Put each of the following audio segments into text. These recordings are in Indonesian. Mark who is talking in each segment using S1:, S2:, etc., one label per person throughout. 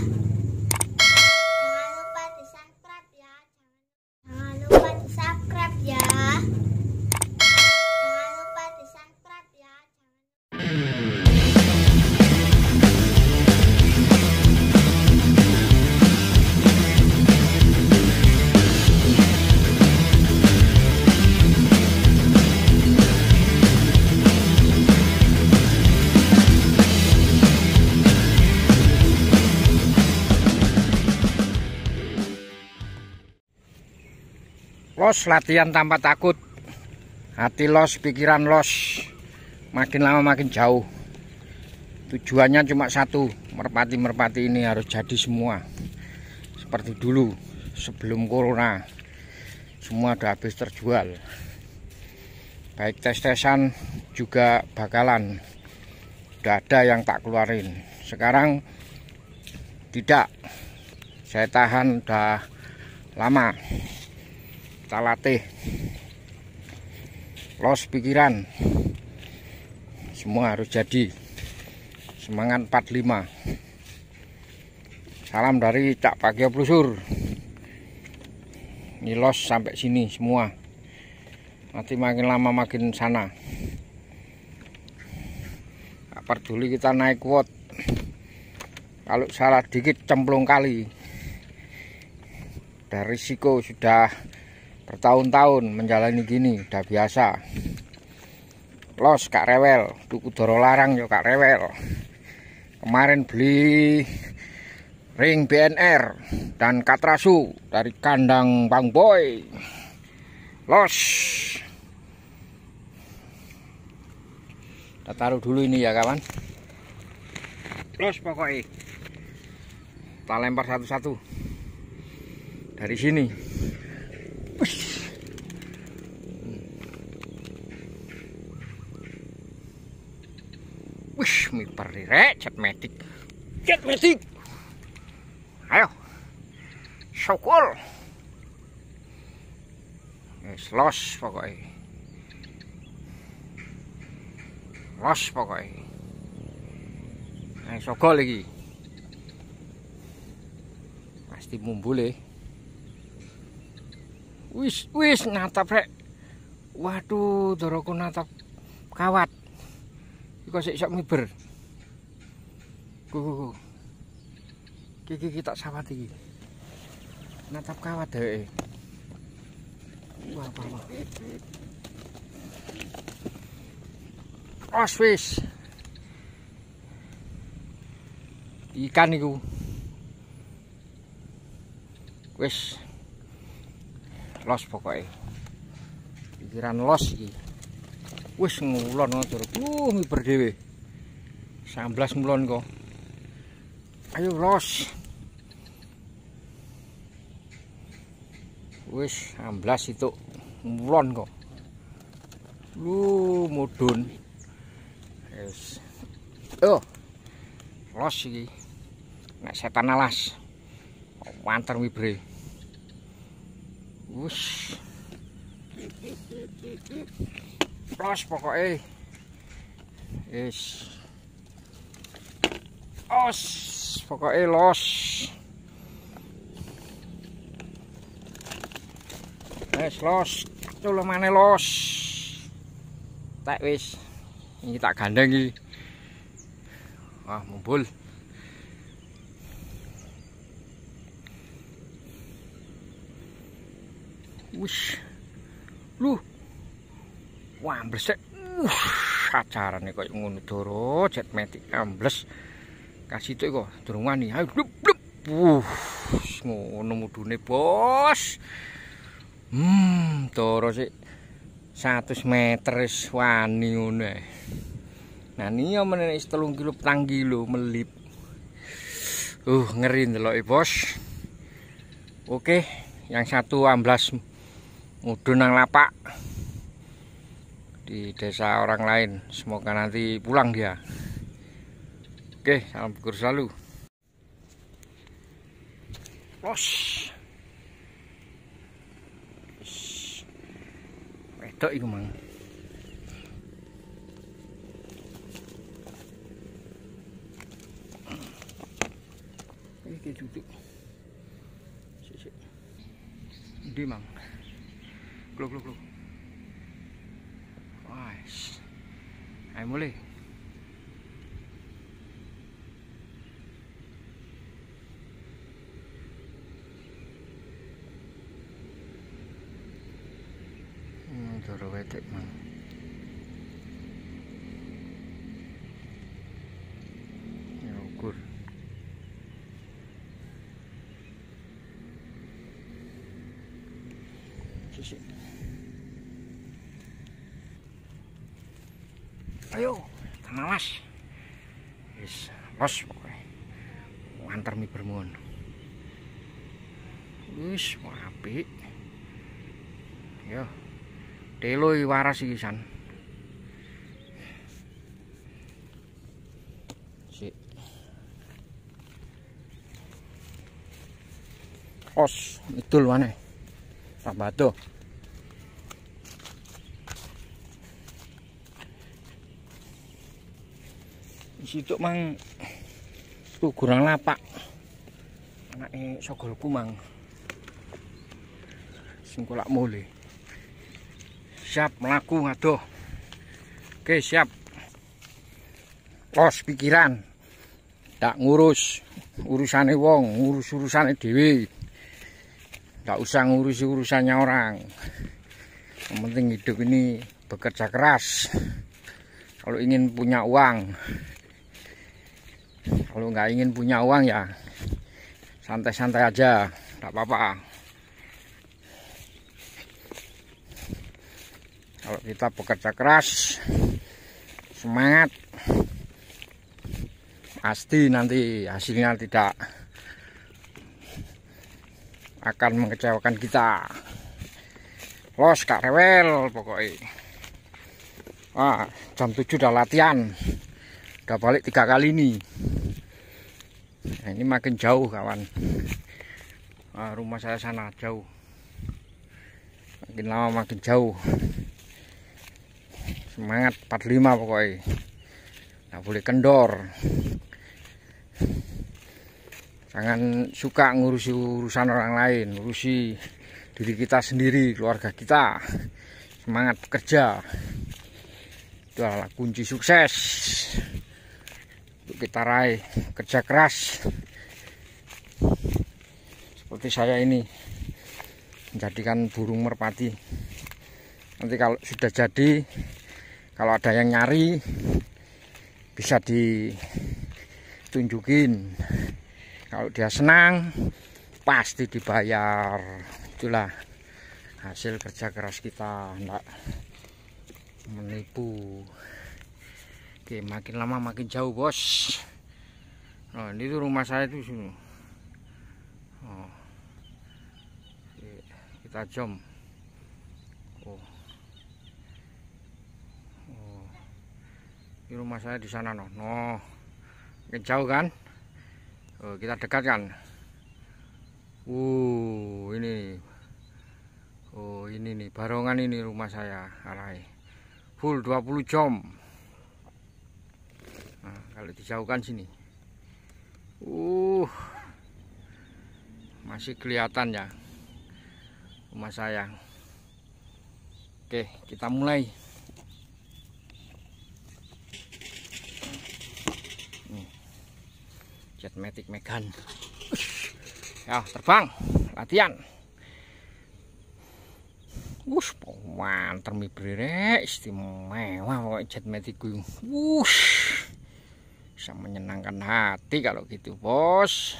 S1: Thank you. Los latihan tanpa takut. Hati los, pikiran los. Makin lama makin jauh. Tujuannya cuma satu, merpati-merpati ini harus jadi semua. Seperti dulu sebelum corona. Semua udah habis terjual. Baik tes-tesan juga bakalan udah ada yang tak keluarin. Sekarang tidak. Saya tahan udah lama kita latih los pikiran semua harus jadi semangat 45 salam dari Cak pagio Plusur ini los sampai sini semua nanti makin lama makin sana tak peduli kita naik kuat kalau salah dikit cemplung kali dari risiko sudah bertahun-tahun menjalani gini udah biasa los kak rewel tuku doro larang yo kak rewel kemarin beli ring BNR dan katrasu dari kandang Bang Boy los kita taruh dulu ini ya kawan los pokoknya kita lempar satu-satu dari sini Wih. Wih, mi perire cat metik. Cat metik. Ayo. Syukur. Wis los pokoke. Los pokoke. Nah, sogol iki. Pasti mumbul e. Wis wis natap rek. Waduh, doroku natap kawat. Iku sik sok miber. Ku ku ku. Kiki kita sawat iki. Natap kawat dheweke. Wah, apa apa. wis. Ikan iku. Wis. Wis. los pokoknya pikiran los iki wis ngulon ngono jur uh miber dhewe 16 mulon kok ayo los wis 16 itu mulon kok lu mudun wis oh los iki nek setan alas wanter mibre Wush. Plus pokoknya. Yes. Eh. Os. Pokoknya eh, los. Wes los. Tuh lo los. Tak wis. Ini tak gandeng iki. Wah, mumpul. wis lu wambles uh acarane koyo ngono doro jet metik ambles ah, kasih to iko durung wani ayo blup ngono mudune bos hmm doro sik 100 meter wani ngono Nah nah niyo menene 3 kilo 4 kilo melip uh ngeri ndeloki bos oke yang satu amblas um, mudun nang lapak di desa orang lain semoga nanti pulang dia oke salam gugur selalu los wedok iku mang Ini duduk mang look, look, look. Nice. Ayo mulai. Hmm, doro wetek mana. Ayo, kita mawas. Wis, bos pokoknya. Wantar mi Wis, wapi. Yo, telo iwara sih san. Si. Os, itu luane. Sabato. situ mang tuh kurang lapak anak eh sogolku mang singkulak mulai siap melaku ngaduh oke siap los pikiran tak ngurus urusane wong ngurus urusane dewi tak usah ngurusi urusannya orang yang penting hidup ini bekerja keras kalau ingin punya uang kalau nggak ingin punya uang ya santai-santai aja nggak apa-apa kalau kita bekerja keras semangat pasti nanti hasilnya tidak akan mengecewakan kita los kak rewel pokoknya Wah, jam 7 udah latihan udah balik tiga kali nih nah, ini makin jauh kawan nah, rumah saya sana jauh makin lama makin jauh semangat 45 pokoknya nah, boleh kendor jangan suka ngurusi urusan orang lain ngurusi diri kita sendiri keluarga kita semangat bekerja itu adalah kunci sukses kita raih kerja keras seperti saya ini menjadikan burung merpati nanti kalau sudah jadi kalau ada yang nyari bisa ditunjukin kalau dia senang pasti dibayar itulah hasil kerja keras kita enggak menipu Oke, makin lama makin jauh, Bos. Nah, ini tuh rumah saya itu sini. Oh. kita jom. Oh. Oh. Ini rumah saya di sana noh. No. Makin jauh kan? Oh, kita dekat kan? Uh, ini. Oh, ini nih barongan ini rumah saya, alai. Full 20 jam kalau dijauhkan sini uh masih kelihatan ya rumah saya oke kita mulai Nih, jet matic megan ya terbang latihan Wush, pawan termi brerek istimewa pokoknya jet Wush bisa menyenangkan hati kalau gitu bos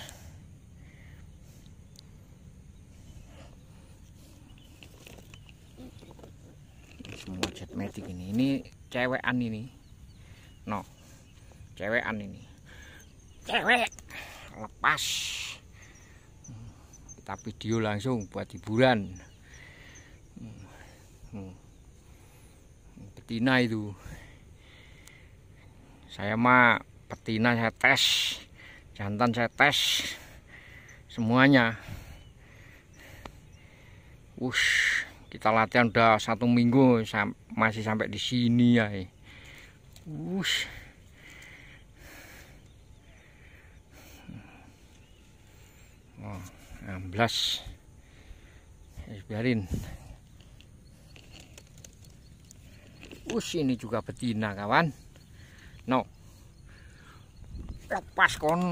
S1: semua jet matic ini ini cewekan ini no cewekan ini cewek lepas kita video langsung buat hiburan betina itu saya mah betina saya tes jantan saya tes semuanya wush kita latihan udah satu minggu masih sampai di sini ya wush oh, 16 eh, biarin wush ini juga betina kawan no lepas kon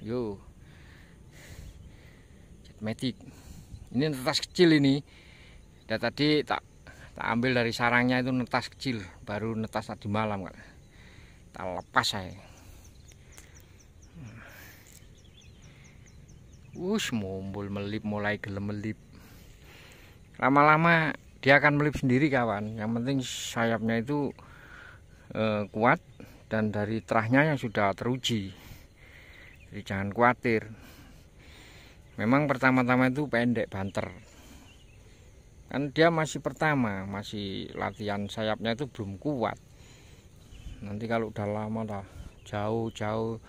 S1: yo jetmatic ini netas kecil ini dan tadi tak tak ambil dari sarangnya itu netas kecil baru netas tadi malam kan tak lepas saya Wush, mumbul melip mulai gelem melip. Lama-lama dia akan melip sendiri kawan. Yang penting sayapnya itu eh, kuat, dan dari terahnya yang sudah teruji jadi jangan khawatir memang pertama-tama itu pendek banter kan dia masih pertama masih latihan sayapnya itu belum kuat nanti kalau udah lama lah, jauh-jauh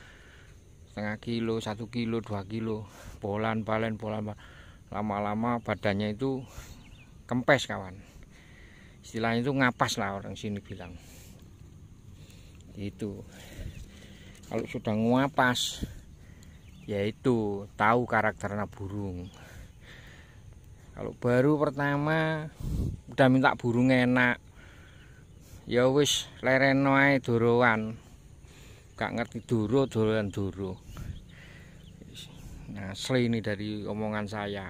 S1: setengah kilo satu kilo dua kilo polan balen bolan lama-lama badannya itu kempes kawan istilahnya itu ngapas lah orang sini bilang itu kalau sudah nguapas yaitu tahu karakternya burung kalau baru pertama udah minta burung enak ya wis leren wae doroan gak ngerti duro doroan duro nah asli ini dari omongan saya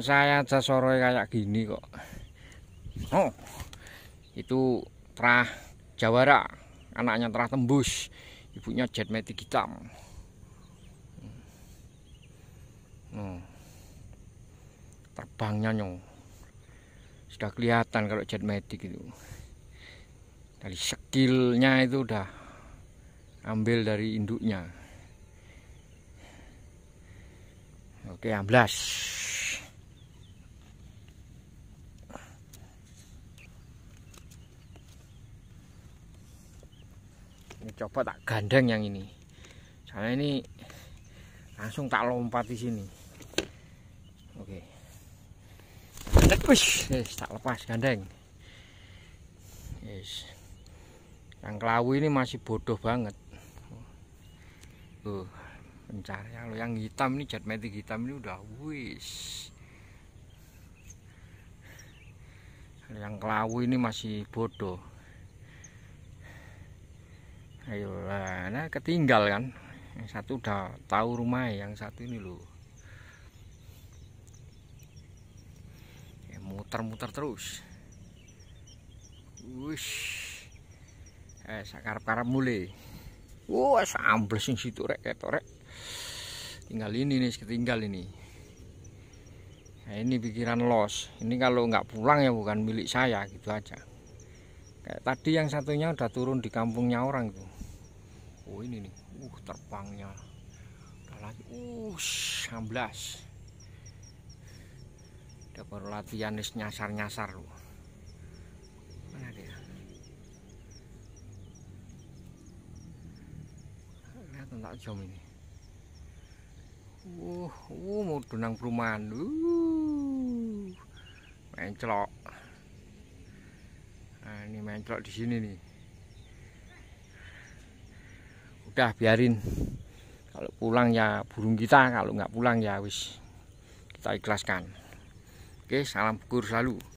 S1: saya aja sore kayak gini kok oh itu terah jawara anaknya telah tembus ibunya jet metik hitam hmm. terbangnya nyong sudah kelihatan kalau jet metik itu dari skillnya itu udah ambil dari induknya oke amblas ini coba tak gandeng yang ini soalnya ini langsung tak lompat di sini oke Wish, yes, tak lepas gandeng yes. yang kelawu ini masih bodoh banget uh, mencari yang yang hitam ini metik hitam ini udah wis yang kelawu ini masih bodoh ayolah nah ketinggal kan yang satu udah tahu rumah yang satu ini loh ya, muter-muter terus Wush. eh sakarep karap mulai wah wow, sing yang situ rek rek. tinggal ini nih ketinggal ini nah ini pikiran los ini kalau nggak pulang ya bukan milik saya gitu aja kayak tadi yang satunya udah turun di kampungnya orang tuh oh ini nih uh terbangnya. udah lagi uh 16 baru latihan nyasar-nyasar loh mana dia lihat tentang jam ini uh uh mau dunang perumahan uh mencelok nah, ini mencelok di sini nih udah biarin kalau pulang ya burung kita kalau nggak pulang ya wis kita ikhlaskan oke salam gugur selalu